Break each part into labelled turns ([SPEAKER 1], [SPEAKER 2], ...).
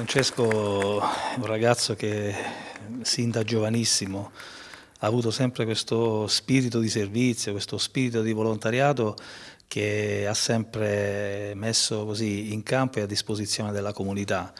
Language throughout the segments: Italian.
[SPEAKER 1] Francesco è un ragazzo che sin da giovanissimo ha avuto sempre questo spirito di servizio, questo spirito di volontariato che ha sempre messo in campo e a disposizione della comunità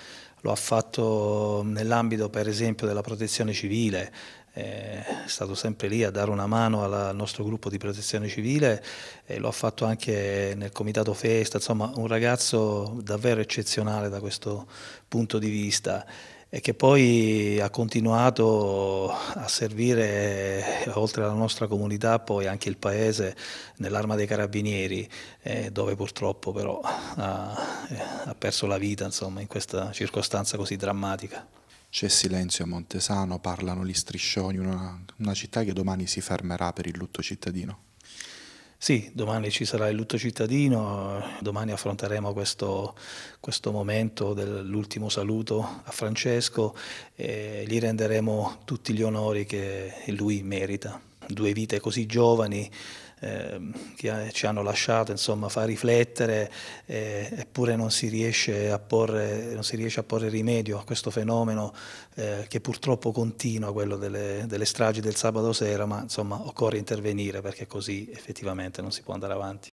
[SPEAKER 1] lo ha fatto nell'ambito per esempio della protezione civile, eh, è stato sempre lì a dare una mano al nostro gruppo di protezione civile e lo ha fatto anche nel comitato festa, insomma un ragazzo davvero eccezionale da questo punto di vista e che poi ha continuato a servire, eh, oltre alla nostra comunità, poi anche il paese nell'arma dei carabinieri, eh, dove purtroppo però ha, eh, ha perso la vita insomma, in questa circostanza così drammatica.
[SPEAKER 2] C'è silenzio a Montesano, parlano gli striscioni, una, una città che domani si fermerà per il lutto cittadino. Sì, domani ci
[SPEAKER 1] sarà il lutto cittadino, domani affronteremo questo, questo momento dell'ultimo saluto a Francesco e gli renderemo tutti gli onori che lui merita due vite così giovani ehm, che ci hanno lasciato, insomma, fa riflettere, eh, eppure non si, riesce a porre, non si riesce a porre rimedio a questo fenomeno eh, che purtroppo continua, quello delle, delle, stragi del sabato sera, ma insomma occorre intervenire perché così effettivamente non si può andare avanti.